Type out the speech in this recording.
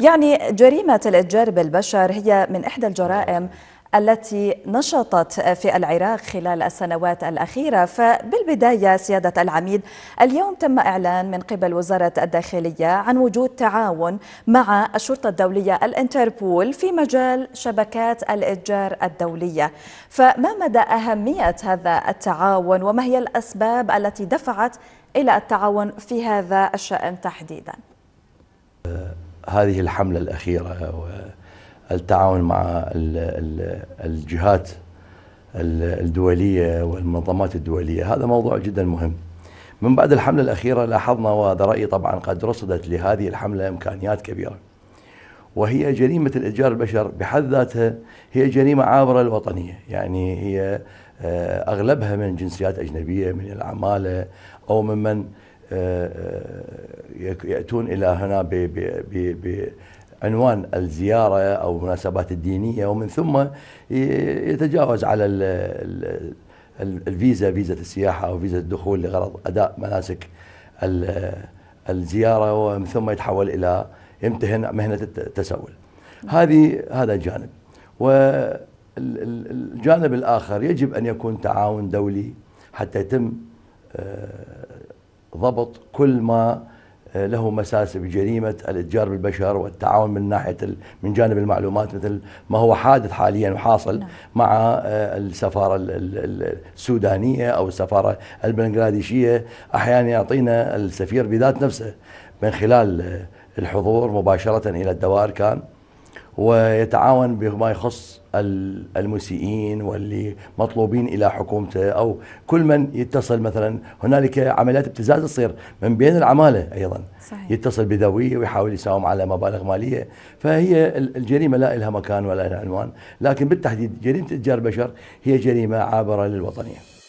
يعني جريمة الإتجار بالبشر هي من إحدى الجرائم التي نشطت في العراق خلال السنوات الأخيرة فبالبداية سيادة العميد اليوم تم إعلان من قبل وزارة الداخلية عن وجود تعاون مع الشرطة الدولية الانتربول في مجال شبكات الإتجار الدولية فما مدى أهمية هذا التعاون وما هي الأسباب التي دفعت إلى التعاون في هذا الشأن تحديداً؟ هذه الحملة الأخيرة والتعاون مع الجهات الدولية والمنظمات الدولية هذا موضوع جدا مهم من بعد الحملة الأخيرة لاحظنا وهذا رأيي طبعا قد رصدت لهذه الحملة إمكانيات كبيرة وهي جريمة الإتجار البشر بحد ذاتها هي جريمة عابرة الوطنية يعني هي آه، أغلبها من جنسيات أجنبية من العمالة أو ممن آه، آه، يأتون إلى هنا بعنوان الزيارة أو المناسبات الدينية ومن ثم يتجاوز على الفيزا فيزا السياحة أو فيزا الدخول لغرض أداء مناسك الزيارة ومن ثم يتحول إلى يمتهن مهنة التسول هذه هذا جانب والجانب الآخر يجب أن يكون تعاون دولي حتى يتم آه، ضبط كل ما آه، له مساس بجريمة الاتجار بالبشر والتعاون من ناحية من جانب المعلومات مثل ما هو حادث حاليا وحاصل نعم. مع آه، السفارة السودانية أو السفارة البنغلاديشية أحيانا يعطينا السفير بذات نفسه من خلال آه، الحضور مباشرة إلى الدوائر كان ويتعاون بما يخص المسيئين واللي مطلوبين الى حكومته او كل من يتصل مثلا هنالك عمليات ابتزاز تصير من بين العماله ايضا صحيح. يتصل بذويه ويحاول يساوم على مبالغ ماليه فهي الجريمه لا لها مكان ولا لها عنوان لكن بالتحديد جريمه اتجار البشر هي جريمه عابره للوطنيه